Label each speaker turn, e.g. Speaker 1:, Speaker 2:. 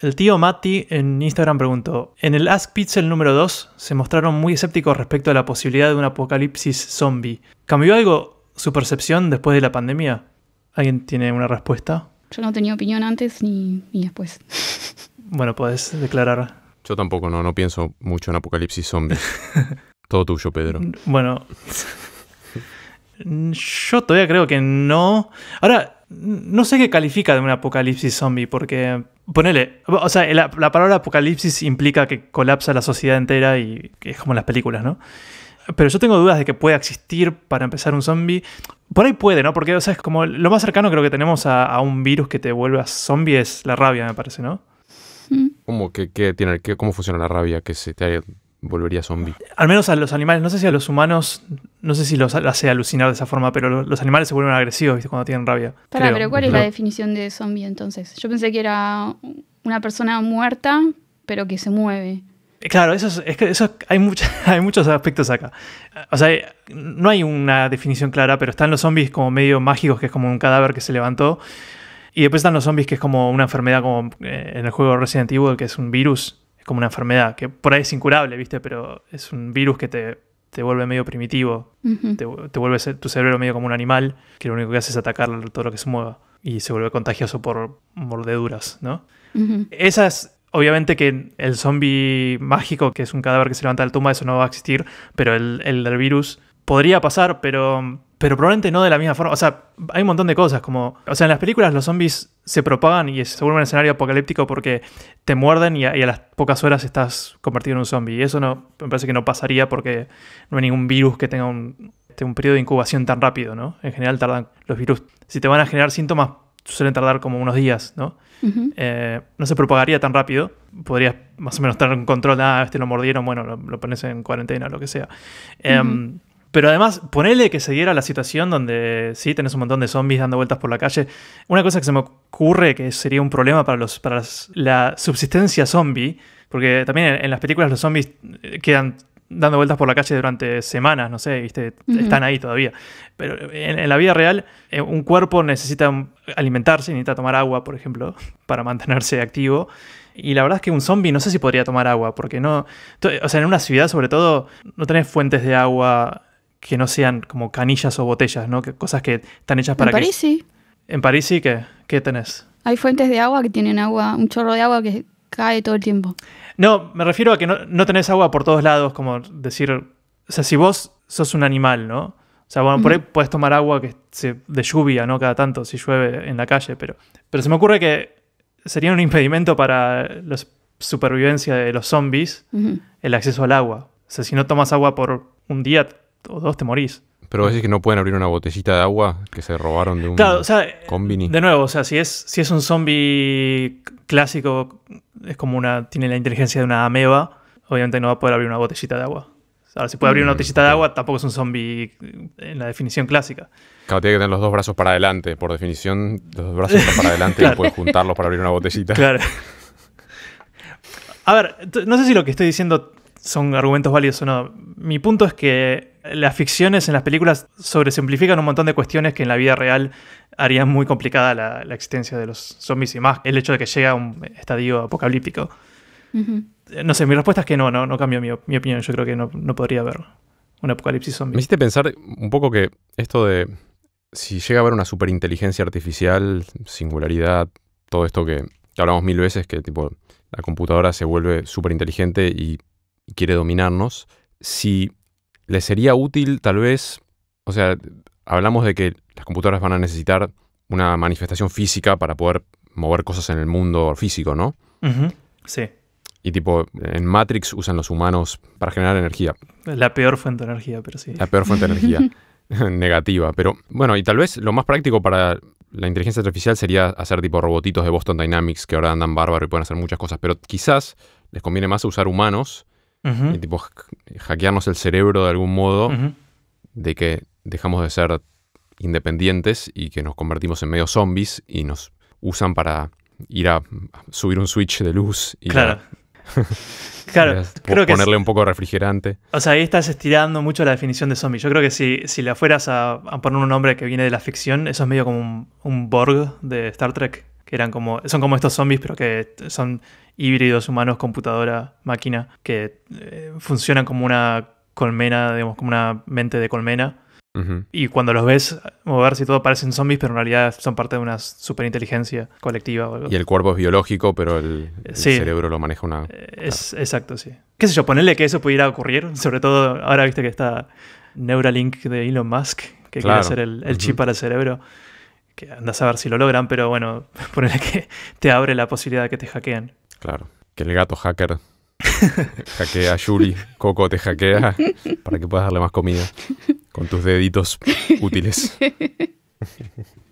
Speaker 1: El tío Mati en Instagram preguntó, en el Ask Pixel número 2 se mostraron muy escépticos respecto a la posibilidad de un apocalipsis zombie. ¿Cambió algo su percepción después de la pandemia? ¿Alguien tiene una respuesta?
Speaker 2: Yo no tenía opinión antes ni, después.
Speaker 1: Bueno, puedes declarar.
Speaker 2: Yo tampoco, no, no pienso mucho en apocalipsis zombie. Todo tuyo, Pedro.
Speaker 1: Bueno, yo todavía creo que no. Ahora, no sé qué califica de un apocalipsis zombie, porque. Ponele. O sea, la, palabra apocalipsis implica que colapsa la sociedad entera y que es como en las películas, ¿no? Pero yo tengo dudas de que pueda existir para empezar un zombie. Por ahí puede, ¿no? Porque, o sea, es como lo más cercano creo que tenemos a, un virus que te vuelve zombie es la rabia, me parece, ¿no?
Speaker 2: Mm. ¿Cómo que, tiene, cómo funciona la rabia? Que se te volvería zombie.
Speaker 1: Al menos a los animales, no sé si a los humanos, no sé si los hace alucinar de esa forma, pero los animales se vuelven agresivos ¿viste? cuando tienen rabia. Pará, pero ¿cuál es la
Speaker 2: definición de zombie entonces? Yo pensé que era una persona muerta, pero que se mueve.
Speaker 1: Eh, claro, eso es, hay, hay muchos aspectos acá. O sea, no hay una definición clara, pero están los zombies como medio mágicos, que es como un cadáver que se levantó. Y después están los zombies, que es como una enfermedad como eh, en el juego Resident Evil, que es un virus como una enfermedad, que por ahí es incurable, ¿viste? Pero es un virus que te, vuelve medio primitivo, te, te, vuelve tu cerebro medio como un animal, que lo único que hace es atacar todo lo que se mueva y se vuelve contagioso por mordeduras, ¿no? Esa es, Esas Obviamente que el zombi mágico, que es un cadáver que se levanta de la tumba, eso no va a existir, pero el, el, el virus podría pasar, pero pero probablemente no de la misma forma. O sea, hay un montón de cosas, como, o sea, en las películas los zombies se propagan y se vuelven un escenario apocalíptico porque te muerden y a, las pocas horas estás convertido en un zombie. Y eso no, me parece que no pasaría porque no hay ningún virus que tenga un, periodo de incubación tan rápido, ¿no? En general tardan los virus. Si te van a generar síntomas, suelen tardar como unos días, ¿no? Eh, no se propagaría tan rápido. Podrías más o menos tener un control, ah, este lo mordieron, bueno, lo, pones en cuarentena, lo que sea. Em, pero además, ponele que se diera la situación donde sí tenés un montón de zombies dando vueltas por la calle. Una cosa que se me ocurre que sería un problema para, los, para la subsistencia zombie, porque también en, las películas los zombies eh, quedan dando vueltas por la calle durante semanas, no sé, están ahí todavía. Pero en, en la vida real, eh, un cuerpo necesita alimentarse, necesita tomar agua, por ejemplo, para mantenerse activo. Y la verdad es que un zombie no sé si podría tomar agua, porque no... O sea, en una ciudad sobre todo no tenés fuentes de agua que no sean como canillas o botellas, ¿no? cosas que están hechas para en En París sí. En París sí, ¿qué, ¿qué tenés?
Speaker 2: Hay fuentes de agua que tienen agua, un chorro de agua que cae todo el tiempo.
Speaker 1: No, me refiero a que no, tenés agua por todos lados, como decir... O sea, si vos sos un animal, ¿no? O sea, bueno, por ahí puedes tomar agua que se, de lluvia, ¿no? Cada tanto, si llueve en la calle, pero, pero se me ocurre que sería un impedimento para la supervivencia de los zombies el acceso al agua. O sea, si no tomas agua por un día, o dos te morís. Pero decís que
Speaker 2: no pueden abrir una botellita de agua que se robaron de un claro, o De
Speaker 1: nuevo, o sea, si es, si es un zombie clásico, es como una. tiene la inteligencia de una ameba, obviamente no va a poder abrir una botellita de agua. si puede abrir una mm, botellita de agua, tampoco es un zombie en la definición clásica.
Speaker 2: Claro, tiene que tener los dos brazos para adelante. Por definición, los dos brazos están para adelante y puedes juntarlos para abrir una botellita. Claro.
Speaker 1: A ver, no sé si lo que estoy diciendo son argumentos válidos o no mi punto es que las ficciones en las películas sobresimplifican un montón de cuestiones que en la vida real harían muy complicada la, existencia de los zombies y más el hecho de que llega a un estadio apocalíptico. No sé, mi respuesta es que no, no, no cambio mi, opinión. Yo creo que no, podría haber un apocalipsis zombie. Me hiciste
Speaker 2: pensar un poco que esto de si llega a haber una superinteligencia artificial, singularidad, todo esto que, que hablamos mil veces, que tipo la computadora se vuelve superinteligente y quiere dominarnos si les sería útil tal vez, o sea, hablamos de que las computadoras van a necesitar una manifestación física para poder mover cosas en el mundo físico, ¿no? Sí. Y tipo, en Matrix usan los humanos para generar energía.
Speaker 1: La peor fuente de energía, pero sí. La peor fuente de energía.
Speaker 2: Negativa. Pero bueno, y tal vez lo más práctico para la inteligencia artificial sería hacer tipo robotitos de Boston Dynamics que ahora andan bárbaro y pueden hacer muchas cosas. Pero quizás les conviene más usar humanos y tipo hackearnos el cerebro de algún modo de que dejamos de ser independientes y que nos convertimos en medio zombies y nos usan para ir a subir un switch de luz y creo que ponerle un poco de refrigerante.
Speaker 1: O sea, ahí estás estirando mucho la definición de zombie. Yo creo que si, le fueras a, poner un nombre que viene de la ficción, eso es medio como un Borg de Star Trek eran como, son como estos zombies, pero que son híbridos humanos, computadora, máquina, que eh, funcionan como una colmena, digamos, como una mente de colmena. Y cuando los ves moverse y todo, parecen zombies, pero en realidad son parte de una superinteligencia colectiva. Y el
Speaker 2: cuerpo es biológico, pero el, cerebro lo maneja una.
Speaker 1: Eh, ah. Es, Exacto, sí. ¿Qué sé yo? Ponerle que eso pudiera ocurrir, sobre todo ahora viste que está Neuralink de Elon Musk, que quiere hacer el, chip para el cerebro que andas a ver si lo logran, pero bueno, ponele que te abre la posibilidad de que te hackeen.
Speaker 2: Claro, que el gato hacker hackea a Yuri, Coco te hackea para que puedas darle más comida con tus deditos útiles.